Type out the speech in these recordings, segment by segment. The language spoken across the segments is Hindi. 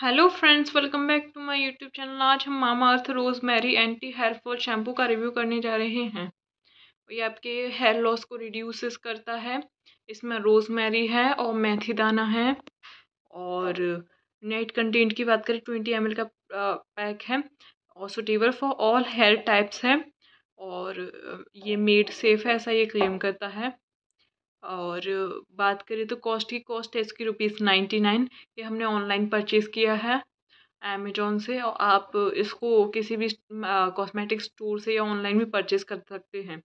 Hello friends welcome back to my YouTube channel आज हम Mamaearth rosemary anti hair fall shampoo का रिव्यू करने जा रहे हैं ये आपके हेयर लॉस को रिड्यूस करता है इसमें रोज़ मैरी है और मेथी दाना है और नेट कंटेंट की बात करें ट्वेंटी एम का पैक है और suitable for all hair types है और ये मेड सेफ है ऐसा ये क्लेम करता है और बात करें तो कॉस्ट की कॉस्ट है इसकी रुपीज़ नाइन्टी नाइन ये हमने ऑनलाइन परचेज़ किया है अमेजोन से और आप इसको किसी भी कॉस्मेटिक स्टोर से या ऑनलाइन भी परचेज़ कर सकते हैं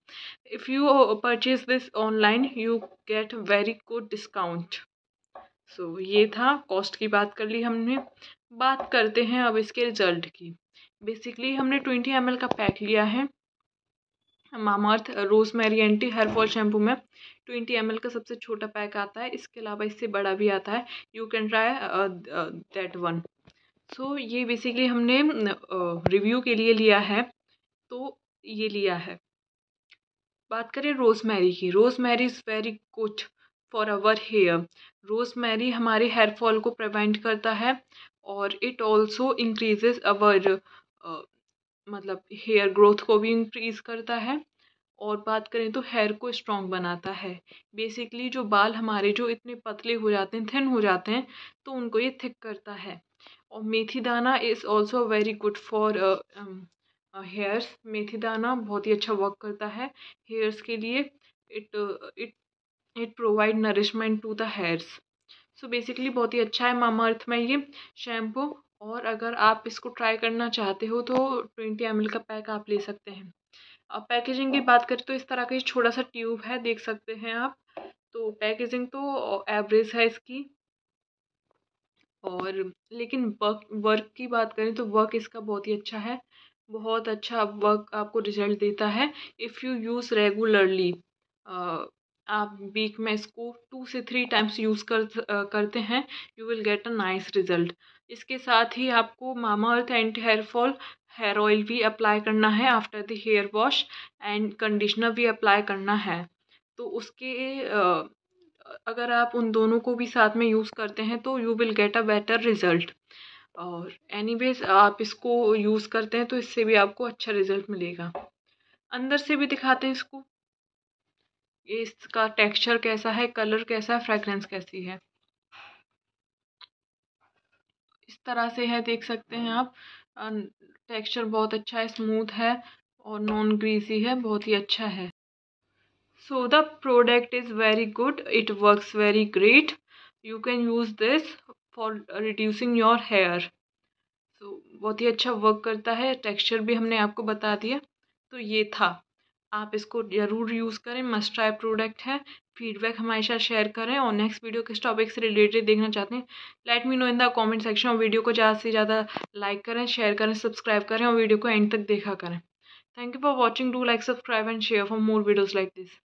if you purchase this online you get very good discount so ये था कॉस्ट की बात कर ली हमने बात करते हैं अब इसके रिजल्ट की बेसिकली हमने ट्वेंटी एम का पैक लिया है Mamaearth rosemary anti hair fall shampoo में ट्वेंटी एम का सबसे छोटा पैक आता है इसके अलावा इससे बड़ा भी आता है you can try that one so ये बेसिकली हमने रिव्यू uh, के लिए लिया है तो ये लिया है बात करें रोजमेरी की rosemary is very good for our hair rosemary हमारे हेयर फॉल को प्रिवेंट करता है और इट ऑल्सो इंक्रीजेज अवर मतलब हेयर ग्रोथ को भी इंक्रीज़ करता है और बात करें तो हेयर को स्ट्रॉन्ग बनाता है बेसिकली जो बाल हमारे जो इतने पतले हो जाते हैं थिन हो जाते हैं तो उनको ये थिक करता है और मेथी दाना is also very good for hairs मेथी दाना बहुत ही अच्छा वर्क करता है हेयर्स के लिए it it it provide nourishment to the hairs so basically बहुत ही अच्छा है मामा अर्थ में ये शैम्पू और अगर आप इसको ट्राई करना चाहते हो तो ट्वेंटी एम का पैक आप ले सकते हैं अब पैकेजिंग की हाँ। बात करें तो इस तरह का छोटा सा ट्यूब है देख सकते हैं आप तो पैकेजिंग तो एवरेज है इसकी और लेकिन वर्क वर्क की बात करें तो वर्क इसका बहुत ही अच्छा है बहुत अच्छा वर्क आपको रिजल्ट देता है इफ़ यू यूज़ रेगुलरली आप वीक में इसको टू से थ्री टाइम्स यूज़ कर करते हैं you will get a nice result इसके साथ ही आपको Mamaearth anti hair fall hair oil भी अप्लाई करना है after the hair wash and conditioner भी अप्लाई करना है तो उसके अगर आप उन दोनों को भी साथ में यूज़ करते हैं तो you will get a better result और एनी आप इसको यूज़ करते हैं तो इससे भी आपको अच्छा रिज़ल्ट मिलेगा अंदर से भी दिखाते हैं इसको इसका टेक्सचर कैसा है कलर कैसा है फ्रेग्रेंस कैसी है इस तरह से है देख सकते हैं आप टेक्सचर बहुत अच्छा है स्मूथ है और नॉन ग्रीसी है बहुत ही अच्छा है so the product is very good it works very great you can use this for reducing your hair so बहुत ही अच्छा वर्क करता है टेक्सचर भी हमने आपको बता दिया तो ये था आप इसको ज़रूर यूज़ करें मस्ट ट्राई प्रोडक्ट है फीडबैक हमारे साथ शेयर करें और नेक्स्ट वीडियो किस टॉपिक से रिलेटेड देखना चाहते हैं let me know in the comment section और वीडियो को ज़्यादा से ज़्यादा लाइक करें शेयर करें सब्सक्राइब करें और वीडियो को एंड तक देखा करें thank you for watching do like subscribe and share for more videos like this